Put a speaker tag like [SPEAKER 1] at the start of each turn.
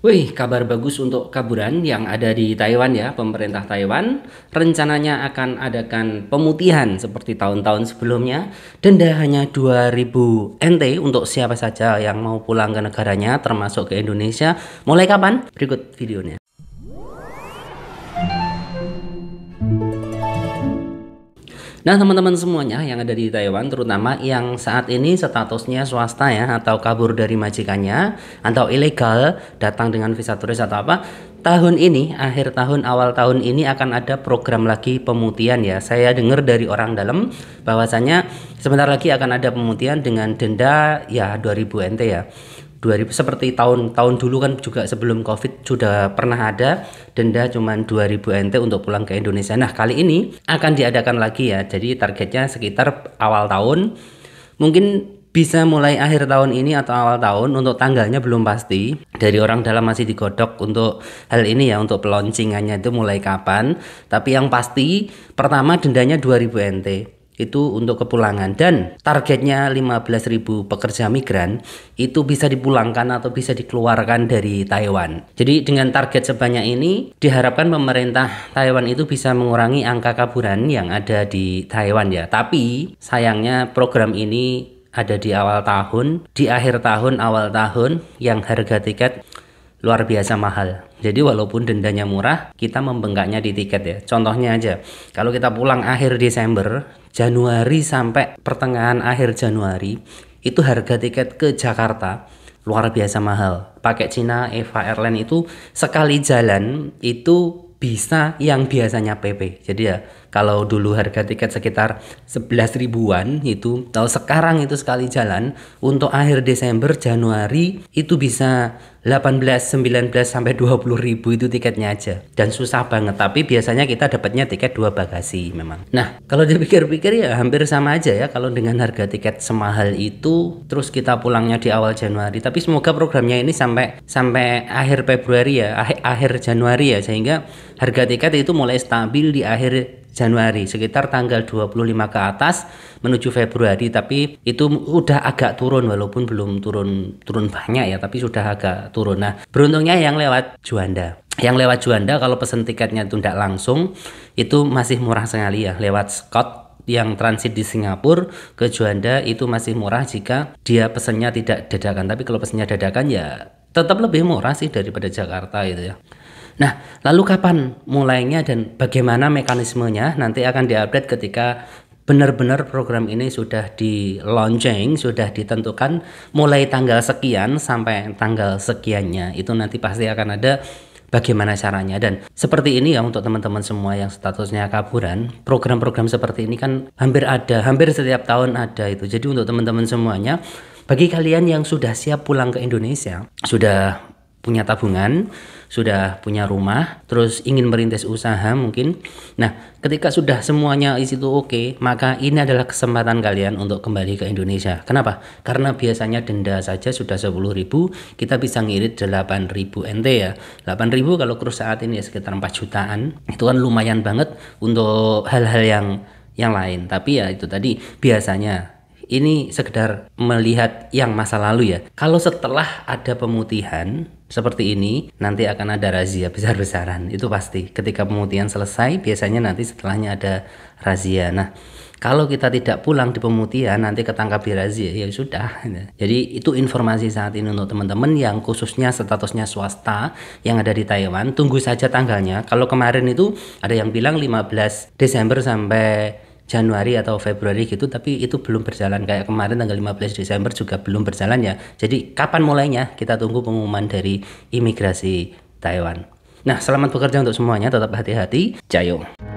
[SPEAKER 1] Wih, kabar bagus untuk kaburan yang ada di Taiwan ya. Pemerintah Taiwan rencananya akan adakan pemutihan seperti tahun-tahun sebelumnya. Denda hanya 2000 NT untuk siapa saja yang mau pulang ke negaranya termasuk ke Indonesia. Mulai kapan? Berikut videonya. Nah teman-teman semuanya yang ada di Taiwan terutama yang saat ini statusnya swasta ya atau kabur dari majikannya atau ilegal datang dengan visa turis atau apa tahun ini akhir tahun awal tahun ini akan ada program lagi pemutihan ya saya dengar dari orang dalam bahwasanya sebentar lagi akan ada pemutihan dengan denda ya 2000 NT ya 2000 seperti tahun-tahun dulu kan juga sebelum Covid sudah pernah ada denda cuma 2000 NT untuk pulang ke Indonesia. Nah, kali ini akan diadakan lagi ya. Jadi targetnya sekitar awal tahun. Mungkin bisa mulai akhir tahun ini atau awal tahun untuk tanggalnya belum pasti dari orang dalam masih digodok untuk hal ini ya untuk peluncingannya itu mulai kapan tapi yang pasti pertama dendanya 2000 NT itu untuk kepulangan dan targetnya 15.000 pekerja migran itu bisa dipulangkan atau bisa dikeluarkan dari Taiwan. Jadi dengan target sebanyak ini diharapkan pemerintah Taiwan itu bisa mengurangi angka kaburan yang ada di Taiwan ya. Tapi sayangnya program ini ada di awal tahun, di akhir tahun, awal tahun yang harga tiket luar biasa mahal. Jadi walaupun dendanya murah, kita membengkaknya di tiket ya. Contohnya aja, kalau kita pulang akhir Desember, Januari sampai pertengahan akhir Januari, itu harga tiket ke Jakarta luar biasa mahal. Pakai Cina Eva Airline itu sekali jalan itu bisa yang biasanya PP. Jadi ya kalau dulu harga tiket sekitar 11 ribuan itu, kalau sekarang itu sekali jalan untuk akhir Desember Januari itu bisa 18, 19 sampai 20 ribu itu tiketnya aja dan susah banget tapi biasanya kita dapatnya tiket dua bagasi memang nah kalau dipikir-pikir ya hampir sama aja ya kalau dengan harga tiket semahal itu terus kita pulangnya di awal Januari tapi semoga programnya ini sampai sampai akhir Februari ya akhir, akhir Januari ya sehingga harga tiket itu mulai stabil di akhir Januari sekitar tanggal 25 ke atas menuju Februari tapi itu udah agak turun walaupun belum turun turun banyak ya tapi sudah agak turun nah beruntungnya yang lewat Juanda yang lewat Juanda kalau pesen tiketnya itu tidak langsung itu masih murah sekali ya lewat Scott yang transit di Singapura ke Juanda itu masih murah jika dia pesennya tidak dadakan tapi kalau pesennya dadakan ya tetap lebih murah sih daripada Jakarta itu ya Nah, lalu kapan mulainya dan bagaimana mekanismenya nanti akan diupdate ketika benar-benar program ini sudah di launching, sudah ditentukan mulai tanggal sekian sampai tanggal sekiannya. Itu nanti pasti akan ada bagaimana caranya dan seperti ini ya untuk teman-teman semua yang statusnya kaburan program-program seperti ini kan hampir ada hampir setiap tahun ada itu jadi untuk teman-teman semuanya bagi kalian yang sudah siap pulang ke Indonesia sudah punya tabungan, sudah punya rumah, terus ingin merintis usaha mungkin. Nah, ketika sudah semuanya di situ oke, okay, maka ini adalah kesempatan kalian untuk kembali ke Indonesia. Kenapa? Karena biasanya denda saja sudah 10.000, kita bisa ngirit 8.000 NT ya. 8.000 kalau kurs saat ini ya sekitar 4 jutaan. Itu kan lumayan banget untuk hal-hal yang yang lain. Tapi ya itu tadi biasanya ini sekedar melihat yang masa lalu ya. Kalau setelah ada pemutihan seperti ini, nanti akan ada razia besar-besaran. Itu pasti. Ketika pemutihan selesai, biasanya nanti setelahnya ada razia. Nah, kalau kita tidak pulang di pemutihan nanti ketangkap di razia ya sudah jadi itu informasi saat ini untuk teman-teman yang khususnya statusnya swasta yang ada di Taiwan tunggu saja tanggalnya kalau kemarin itu ada yang bilang 15 Desember sampai Januari atau Februari gitu tapi itu belum berjalan kayak kemarin tanggal 15 Desember juga belum berjalan ya jadi kapan mulainya kita tunggu pengumuman dari imigrasi Taiwan nah selamat bekerja untuk semuanya tetap hati-hati -hati.